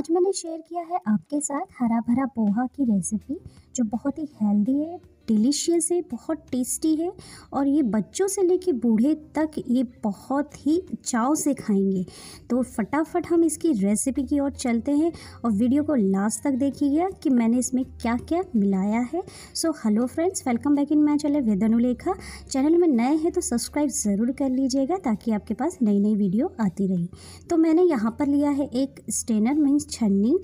आज मैंने शेयर किया है आपके साथ हरा भरा पोहा की रेसिपी जो बहुत ही हेल्दी है डिलीशियस है बहुत टेस्टी है और ये बच्चों से लेके बूढ़े तक ये बहुत ही चाव से खाएंगे तो फटाफट हम इसकी रेसिपी की ओर चलते हैं और वीडियो को लास्ट तक देखिएगा कि मैंने इसमें क्या क्या मिलाया है so hello friends welcome back in my channel वेदनुलेखा अनुलेखा चैनल में नए हैं तो सब्सक्राइब ज़रूर कर लीजिएगा ताकि आपके पास नई नई वीडियो आती रही तो मैंने यहाँ पर लिया है एक स्टेनर मीन्स छन्नी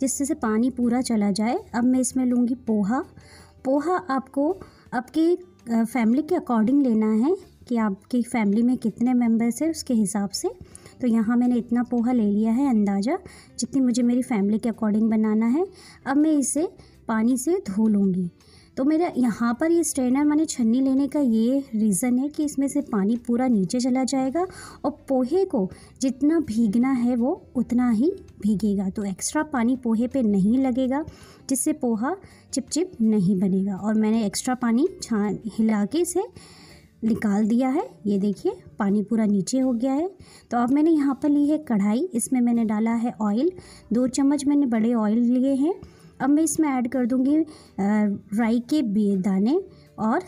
जिससे से पानी पूरा चला जाए अब मैं इसमें लूँगी पोहा पोहा आपको आपकी फैमिली के अकॉर्डिंग लेना है कि आपकी फैमिली में कितने मेंबर्स हैं उसके हिसाब से तो यहाँ मैंने इतना पोहा ले लिया है अंदाज़ा जितनी मुझे मेरी फैमिली के अकॉर्डिंग बनाना है अब मैं इसे पानी से धो लूँगी तो मेरा यहाँ पर ये स्ट्रेनर मैंने छन्नी लेने का ये रीज़न है कि इसमें से पानी पूरा नीचे चला जाएगा और पोहे को जितना भीगना है वो उतना ही भीगेगा तो एक्स्ट्रा पानी पोहे पे नहीं लगेगा जिससे पोहा चिपचिप नहीं बनेगा और मैंने एक्स्ट्रा पानी छान हिला के इसे निकाल दिया है ये देखिए पानी पूरा नीचे हो गया है तो अब मैंने यहाँ पर ली है कढ़ाई इसमें मैंने डाला है ऑयल दो चम्मच मैंने बड़े ऑयल लिए हैं अब मैं इसमें ऐड कर दूँगी राई के दाने और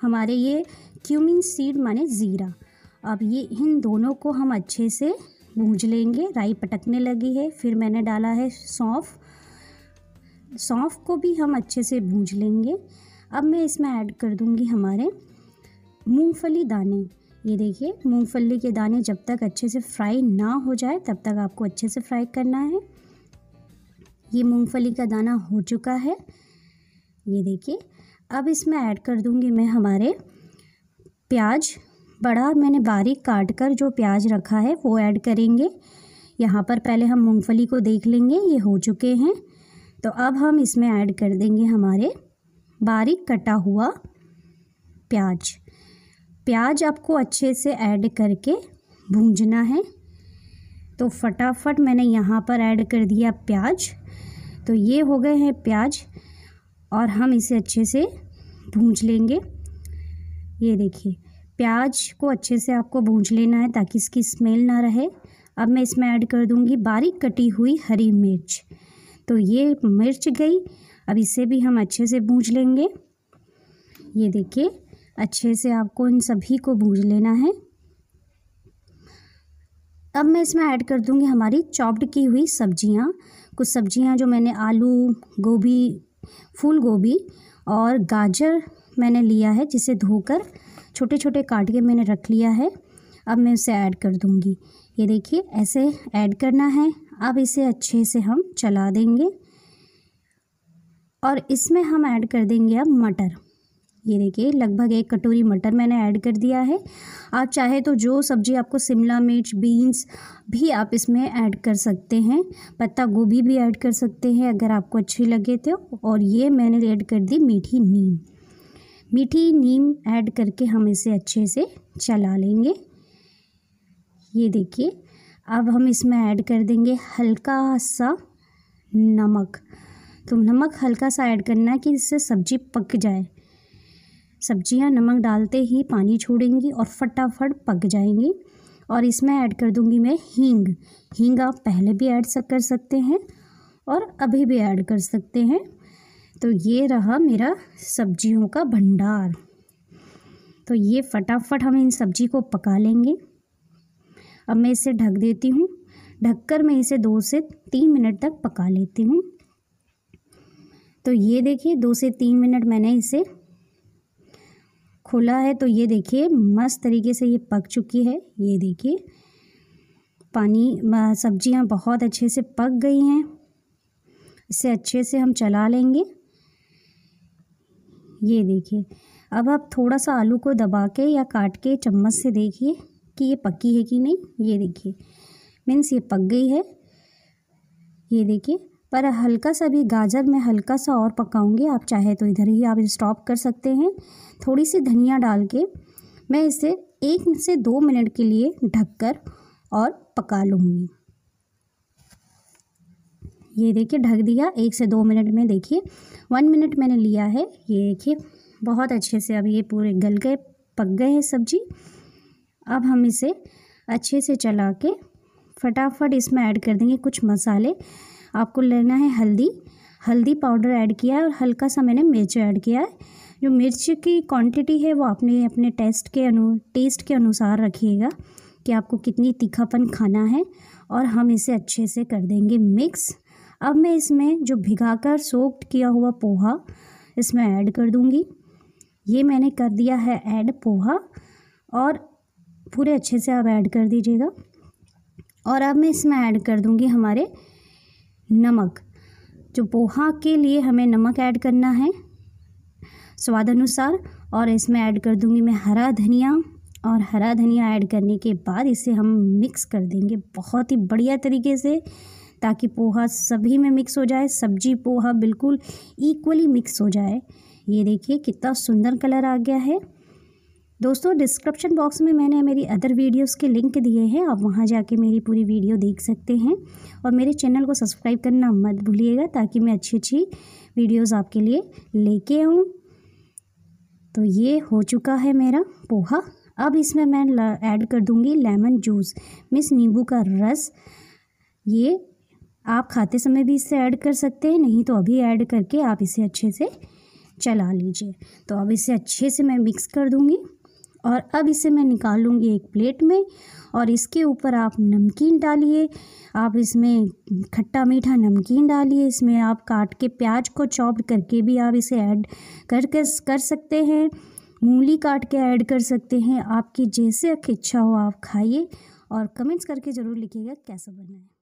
हमारे ये क्यूमिन सीड माने ज़ीरा अब ये इन दोनों को हम अच्छे से भूज लेंगे राई पटकने लगी है फिर मैंने डाला है सौंफ सौंफ को भी हम अच्छे से भूज लेंगे अब मैं इसमें ऐड कर दूंगी हमारे मूंगफली दाने ये देखिए मूंगफली के दाने जब तक अच्छे से फ्राई ना हो जाए तब तक आपको अच्छे से फ्राई करना है ये मूंगफली का दाना हो चुका है ये देखिए अब इसमें ऐड कर दूँगी मैं हमारे प्याज बड़ा मैंने बारीक काट कर जो प्याज रखा है वो ऐड करेंगे यहाँ पर पहले हम मूंगफली को देख लेंगे ये हो चुके हैं तो अब हम इसमें ऐड कर देंगे हमारे बारीक कटा हुआ प्याज प्याज आपको अच्छे से ऐड करके भूंजना है तो फटाफट मैंने यहाँ पर ऐड कर दिया प्याज तो ये हो गए हैं प्याज और हम इसे अच्छे से भूंज लेंगे ये देखिए प्याज को अच्छे से आपको भूंज लेना है ताकि इसकी स्मेल ना रहे अब मैं इसमें ऐड कर दूंगी बारीक कटी हुई हरी मिर्च तो ये मिर्च गई अब इसे भी हम अच्छे से भूंज लेंगे ये देखिए अच्छे से आपको इन सभी को भूंज लेना है अब मैं इसमें ऐड कर दूंगी हमारी चॉप्ड की हुई सब्जियां कुछ सब्जियां जो मैंने आलू गोभी फूल गोभी और गाजर मैंने लिया है जिसे धोकर छोटे छोटे काट के मैंने रख लिया है अब मैं उसे ऐड कर दूंगी ये देखिए ऐसे ऐड करना है अब इसे अच्छे से हम चला देंगे और इसमें हम ऐड कर देंगे अब मटर ये देखिए लगभग एक कटोरी मटर मैंने ऐड कर दिया है आप चाहे तो जो सब्ज़ी आपको शिमला मिर्च बीन्स भी आप इसमें ऐड कर सकते हैं पत्ता गोभी भी ऐड कर सकते हैं अगर आपको अच्छी लगे तो और ये मैंने ऐड कर दी मीठी नीम मीठी नीम ऐड करके हम इसे अच्छे से चला लेंगे ये देखिए अब हम इसमें ऐड कर देंगे हल्का सा नमक तो नमक हल्का सा ऐड करना है कि इससे सब्ज़ी पक जाए सब्जियां नमक डालते ही पानी छोड़ेंगी और फटाफट पक जाएंगी और इसमें ऐड कर दूंगी मैं हींग हींग आप पहले भी ऐड कर सकते हैं और अभी भी ऐड कर सकते हैं तो ये रहा मेरा सब्जियों का भंडार तो ये फटाफट हम इन सब्जी को पका लेंगे अब मैं इसे ढक देती हूँ ढककर मैं इसे दो से तीन मिनट तक पका लेती हूँ तो ये देखिए दो से तीन मिनट मैंने इसे खुला है तो ये देखिए मस्त तरीके से ये पक चुकी है ये देखिए पानी सब्जियां बहुत अच्छे से पक गई हैं इसे अच्छे से हम चला लेंगे ये देखिए अब आप थोड़ा सा आलू को दबा के या काट के चम्मच से देखिए कि ये पकी है कि नहीं ये देखिए मीन्स ये पक गई है ये देखिए पर हल्का सा भी गाजर में हल्का सा और पकाऊंगी आप चाहे तो इधर ही आप स्टॉप कर सकते हैं थोड़ी सी धनिया डाल के मैं इसे एक से दो मिनट के लिए ढककर और पका लूँगी ये देखिए ढक दिया एक से दो मिनट में देखिए वन मिनट मैंने लिया है ये देखिए बहुत अच्छे से अब ये पूरे गल गए पक गए हैं सब्जी अब हम इसे अच्छे से चला के फटाफट इसमें ऐड कर देंगे कुछ मसाले आपको लेना है हल्दी हल्दी पाउडर ऐड किया है और हल्का सा मैंने मिर्च ऐड किया है जो मिर्च की क्वांटिटी है वो आपने अपने टेस्ट के अनु टेस्ट के अनुसार रखिएगा कि आपको कितनी तीखापन खाना है और हम इसे अच्छे से कर देंगे मिक्स अब मैं इसमें जो भिगाकर सोक्ड किया हुआ पोहा इसमें ऐड कर दूंगी ये मैंने कर दिया है ऐड पोहा और पूरे अच्छे से आप ऐड कर दीजिएगा और अब मैं इसमें ऐड कर दूंगी हमारे नमक जो पोहा के लिए हमें नमक ऐड करना है स्वाद अनुसार और इसमें ऐड कर दूंगी मैं हरा धनिया और हरा धनिया ऐड करने के बाद इसे हम मिक्स कर देंगे बहुत ही बढ़िया तरीके से ताकि पोहा सभी में मिक्स हो जाए सब्जी पोहा बिल्कुल इक्वली मिक्स हो जाए ये देखिए कितना सुंदर कलर आ गया है दोस्तों डिस्क्रिप्शन बॉक्स में मैंने मेरी अदर वीडियोस के लिंक दिए हैं आप वहां जाके मेरी पूरी वीडियो देख सकते हैं और मेरे चैनल को सब्सक्राइब करना मत भूलिएगा ताकि मैं अच्छी अच्छी वीडियोस आपके लिए लेके आऊँ तो ये हो चुका है मेरा पोहा अब इसमें मैं ऐड कर दूँगी लेमन जूस मिस नींबू का रस ये आप खाते समय भी इससे ऐड कर सकते हैं नहीं तो अभी ऐड करके आप इसे अच्छे से चला लीजिए तो अब इसे अच्छे से मैं मिक्स कर दूँगी और अब इसे मैं निकालूंगी एक प्लेट में और इसके ऊपर आप नमकीन डालिए आप इसमें खट्टा मीठा नमकीन डालिए इसमें आप काट के प्याज को चॉप करके भी आप इसे ऐड कर कर सकते हैं मूली काट के ऐड कर सकते हैं आपकी जैसे इच्छा हो आप खाइए और कमेंट्स करके ज़रूर लिखिएगा कैसा बनाए